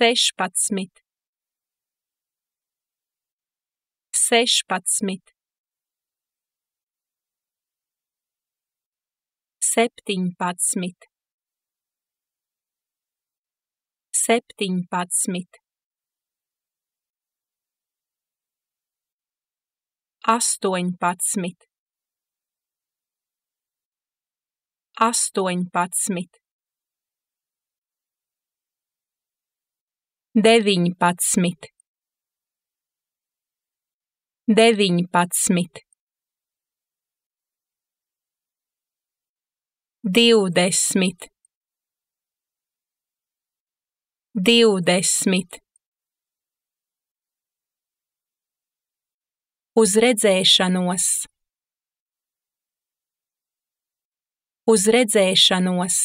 sešpadsmit, sešpadsmit, septiņpadsmit, septiņpadsmit, astoņpadsmit, astoņpadsmit. deviņpadsmit, deviņpadsmit, divdesmit, divdesmit. Uz redzēšanos, uz redzēšanos.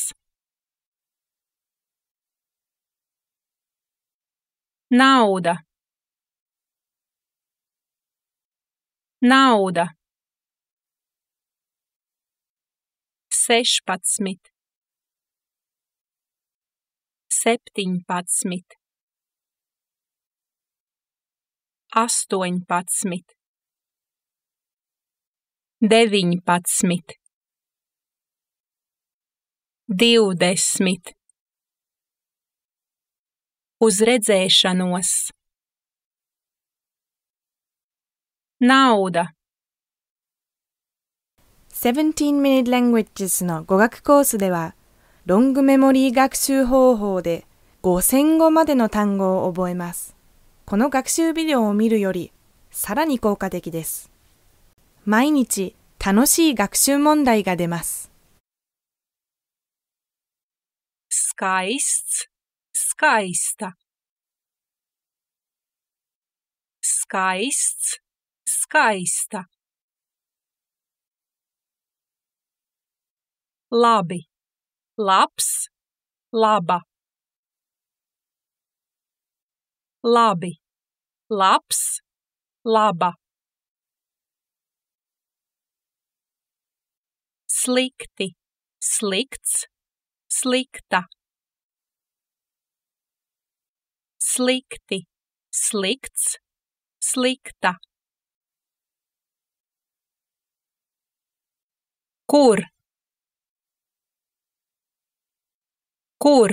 Nauda. Nauda. Sešpadsmit. Septiņpadsmit. Astoņpadsmit. Deviņpadsmit. Divdesmit. uz redzēšanos. Nauda 17-Minute Languages の語学コースでは、ロングメモリー学習方法で5000語までの単語を覚えます。この学習ビデオを見るより、さらに効果的です。毎日、楽しい学習問題が出ます。スカイス skaista. Skaists, skaista. Labi, labs, laba. Labi, labs, laba. Slikti, slikts, slikta. slikti, slikts, slikta. Kur? Kur?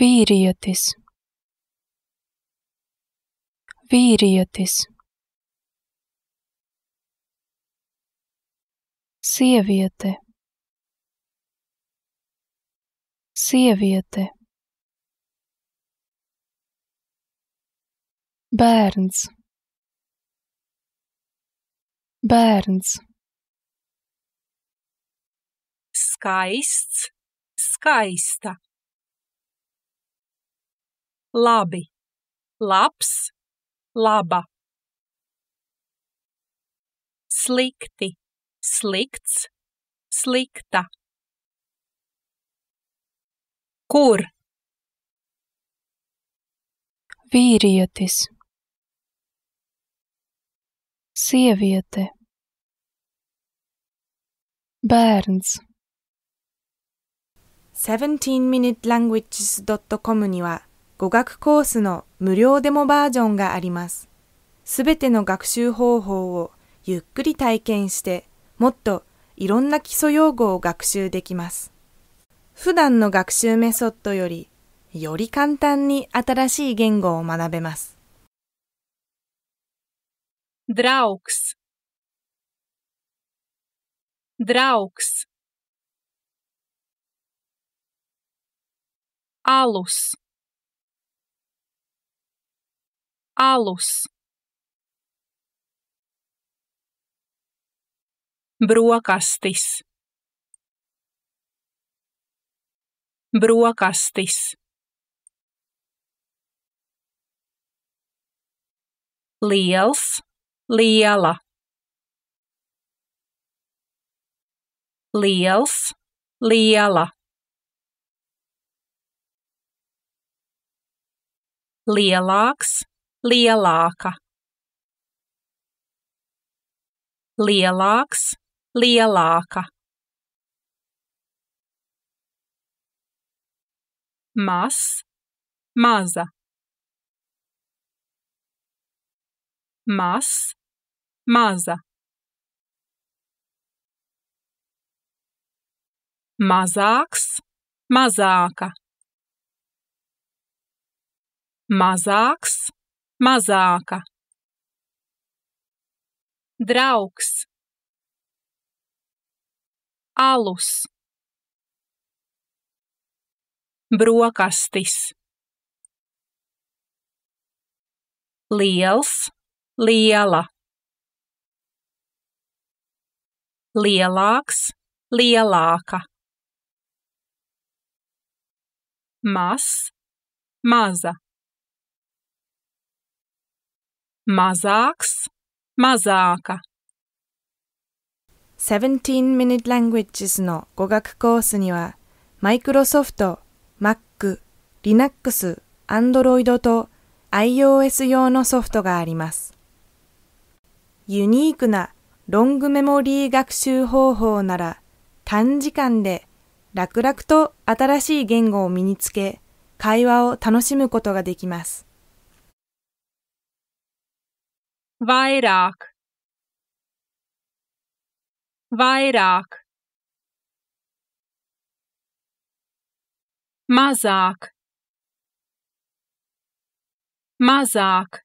Vīrietis. Vīrietis. Sieviete. sieviete. Bērns Bērns Skaists, skaista Labi, labs, laba Slikti, slikts, slikta Kur? Vīrietis. Sieviete. Bērns. 17minutelanguages.com には語学コースの無料デモバージョンがあります。すべての学習方法をゆっくり体験して、もっといろんな基礎用語を学習できます。普段の学習メソッドよりより簡単に新しい言語を学べます。Draugs Draugs Alus Alus Brokastis brokastis. Liels, liela. Liels, liela. Lielāks, lielāka. Lielāks, lielāka. mas, maza. Mas, maza. Mazāks, mazāka. Mazāks, mazāka. Draugs. Alus brokastis. Liels, liela. Lielāks, lielāka. Mas, maza. Mazāks, mazāka. 17-Minute Languages の語学コースには、マイクロソフト Linux、Android と iOS 用のソフトがあります。ユニークなロングメモリー学習方法なら短時間で楽々と新しい言語を身につけ会話を楽しむことができます。Vairāk Vairāk Mazāk mazāk